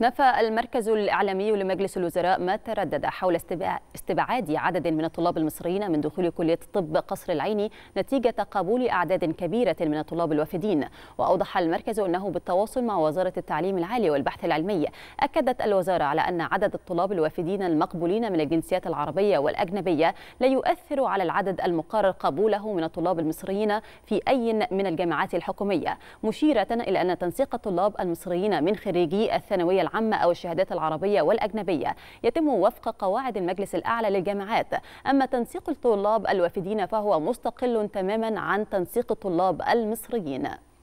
نفى المركز الإعلامي لمجلس الوزراء ما تردد حول استبعاد عدد من الطلاب المصريين من دخول كلية طب قصر العيني نتيجة قبول أعداد كبيرة من الطلاب الوافدين وأوضح المركز أنه بالتواصل مع وزارة التعليم العالي والبحث العلمي أكدت الوزارة على أن عدد الطلاب الوافدين المقبولين من الجنسيات العربية والأجنبية لا يؤثر على العدد المقرر قبوله من الطلاب المصريين في أي من الجامعات الحكومية مشيرة إلى أن تنسيق الطلاب المصريين من خريجي الثانوية العامة أو الشهادات العربية والأجنبية يتم وفق قواعد المجلس الأعلى للجامعات أما تنسيق الطلاب الوافدين فهو مستقل تماما عن تنسيق الطلاب المصريين